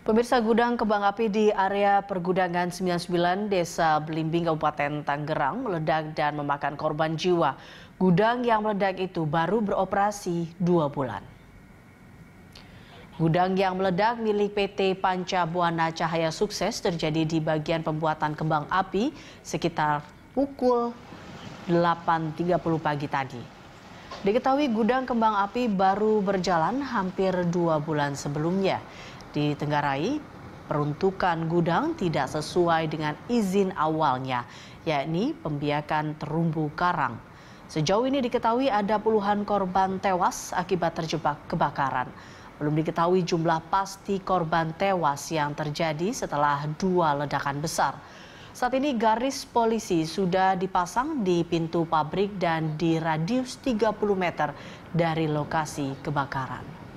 Pemirsa gudang kembang api di area pergudangan 99 Desa Belimbing Kabupaten Tangerang meledak dan memakan korban jiwa. Gudang yang meledak itu baru beroperasi dua bulan. Gudang yang meledak milik PT Panca Buana Cahaya Sukses terjadi di bagian pembuatan kembang api sekitar pukul 8.30 pagi tadi. Diketahui gudang kembang api baru berjalan hampir dua bulan sebelumnya di Tenggarai, peruntukan gudang tidak sesuai dengan izin awalnya, yakni pembiakan terumbu karang. Sejauh ini diketahui ada puluhan korban tewas akibat terjebak kebakaran. Belum diketahui jumlah pasti korban tewas yang terjadi setelah dua ledakan besar. Saat ini garis polisi sudah dipasang di pintu pabrik dan di radius 30 meter dari lokasi kebakaran.